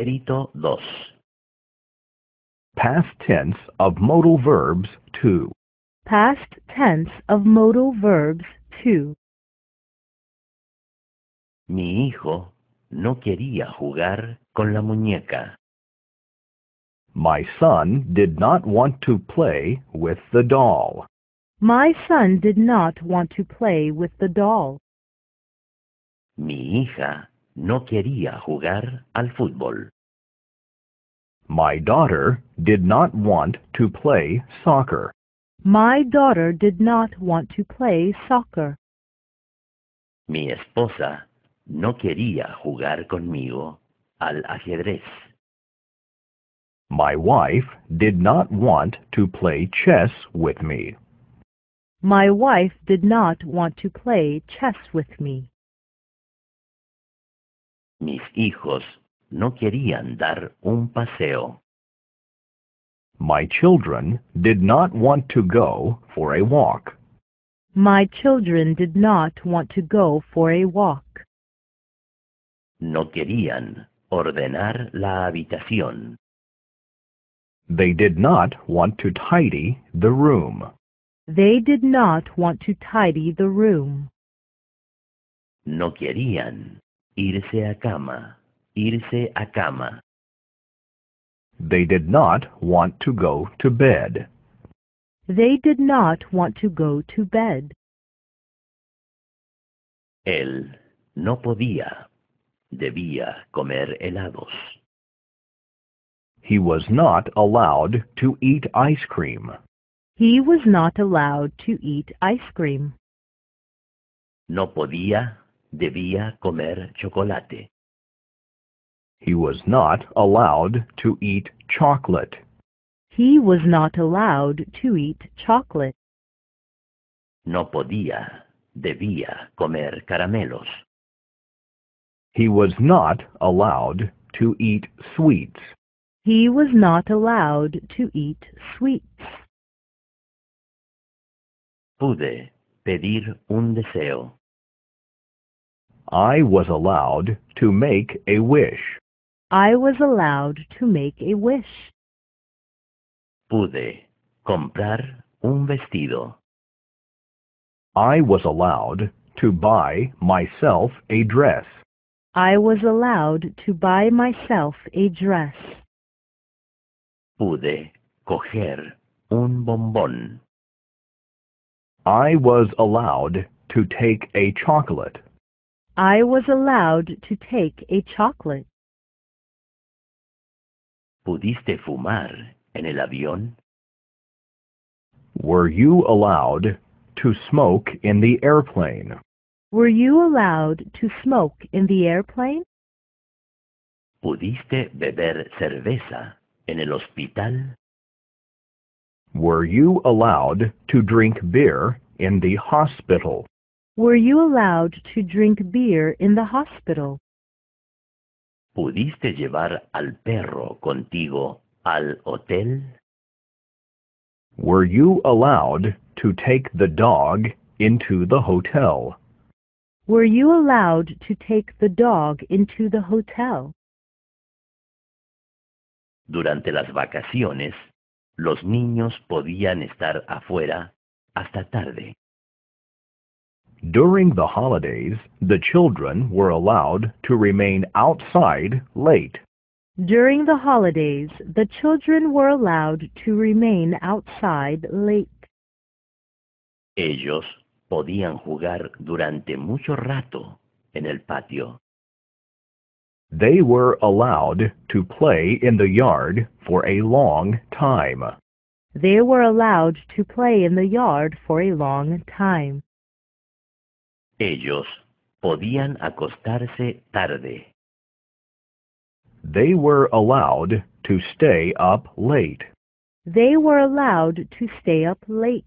Perito Past tense of modal verbs two. Past tense of modal verbs two. Mi hijo no quería jugar con la muñeca. My son did not want to play with the doll. My son did not want to play with the doll. Mi hija no quería jugar al fútbol. My daughter did not want to play soccer. My daughter did not want to play soccer. Mi esposa no quería jugar conmigo al ajedrez. My wife did not want to play chess with me. My wife did not want to play chess with me. Mis hijos no querían dar un paseo. My children did not want to go for a walk. My children did not want to go for a walk. No querían ordenar la habitación. They did not want to tidy the room. They did not want to tidy the room. No querían Irse a cama. Irse a cama. They did not want to go to bed. They did not want to go to bed. Él no podía. Debía comer helados. He was not allowed to eat ice cream. He was not allowed to eat ice cream. No podía debía comer chocolate. He was not allowed to eat chocolate. He was not allowed to eat chocolate. No podía, debía comer caramelos. He was not allowed to eat sweets. He was not allowed to eat sweets. Pude pedir un deseo. I was allowed to make a wish. I was allowed to make a wish. Pude comprar un vestido. I was allowed to buy myself a dress. I was allowed to buy myself a dress. Pude coger un bombón. I was allowed to take a chocolate. I was allowed to take a chocolate. ¿Pudiste fumar en el avión? Were you allowed to smoke in the airplane? Were you allowed to smoke in the airplane? ¿Pudiste beber cerveza en el hospital? Were you allowed to drink beer in the hospital? Were you allowed to drink beer in the hospital? ¿Pudiste llevar al perro contigo al hotel? Were you allowed to take the dog into the hotel? Were you allowed to take the dog into the hotel? Durante las vacaciones, los niños podían estar afuera hasta tarde. During the holidays, the children were allowed to remain outside late. During the holidays, the children were allowed to remain outside late. Ellos podían jugar durante mucho rato en el patio. They were allowed to play in the yard for a long time. They were allowed to play in the yard for a long time. Ellos podían acostarse tarde. They were allowed to stay up late. They were allowed to stay up late.